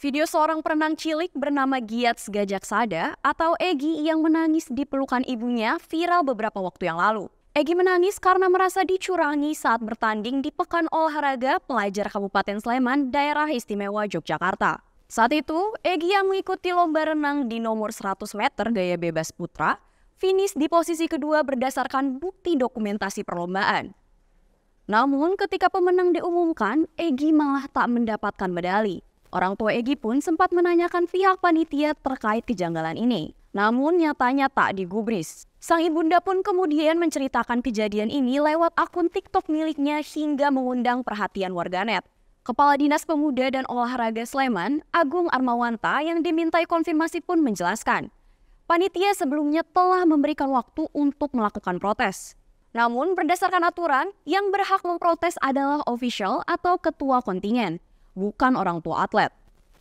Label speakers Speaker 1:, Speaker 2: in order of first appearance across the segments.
Speaker 1: Video seorang perenang cilik bernama Giats Gajak Sada atau Egi yang menangis di pelukan ibunya viral beberapa waktu yang lalu. Egi menangis karena merasa dicurangi saat bertanding di Pekan Olahraga Pelajar Kabupaten Sleman, Daerah Istimewa Yogyakarta. Saat itu, Egi yang mengikuti lomba renang di nomor 100 meter gaya bebas putra, finish di posisi kedua berdasarkan bukti dokumentasi perlombaan. Namun ketika pemenang diumumkan, Egi malah tak mendapatkan medali. Orang tua Egi pun sempat menanyakan pihak panitia terkait kejanggalan ini. Namun nyatanya tak digubris. Sang ibunda pun kemudian menceritakan kejadian ini lewat akun TikTok miliknya hingga mengundang perhatian warganet. Kepala Dinas Pemuda dan Olahraga Sleman, Agung Armawanta yang dimintai konfirmasi pun menjelaskan. Panitia sebelumnya telah memberikan waktu untuk melakukan protes. Namun berdasarkan aturan, yang berhak memprotes adalah official atau ketua kontingen bukan orang tua atlet.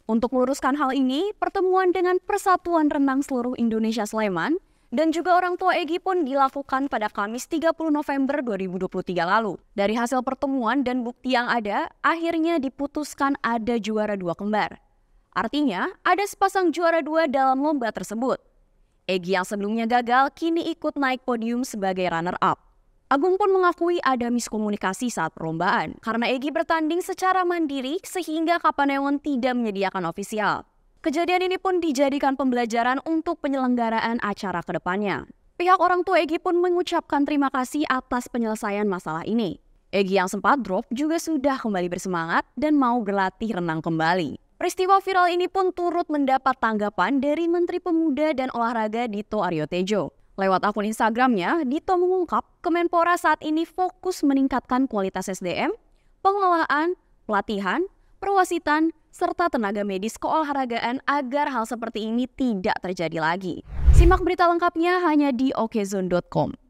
Speaker 1: Untuk meluruskan hal ini, pertemuan dengan Persatuan Renang Seluruh Indonesia Sleman dan juga orang tua Egi pun dilakukan pada Kamis 30 November 2023 lalu. Dari hasil pertemuan dan bukti yang ada, akhirnya diputuskan ada juara dua kembar. Artinya, ada sepasang juara dua dalam lomba tersebut. Egi yang sebelumnya gagal kini ikut naik podium sebagai runner-up. Agung pun mengakui ada miskomunikasi saat perlombaan karena Egi bertanding secara mandiri sehingga Kapanewon tidak menyediakan ofisial. Kejadian ini pun dijadikan pembelajaran untuk penyelenggaraan acara kedepannya. Pihak orang tua Egi pun mengucapkan terima kasih atas penyelesaian masalah ini. Egi yang sempat drop juga sudah kembali bersemangat dan mau berlatih renang kembali. Peristiwa viral ini pun turut mendapat tanggapan dari Menteri Pemuda dan Olahraga Dito Aryo Tejo. Lewat akun Instagramnya, Dito mengungkap Kemenpora saat ini fokus meningkatkan kualitas SDM, pengelolaan, pelatihan, perwasitan, serta tenaga medis keolahragaan agar hal seperti ini tidak terjadi lagi. Simak berita lengkapnya hanya di okezone.com.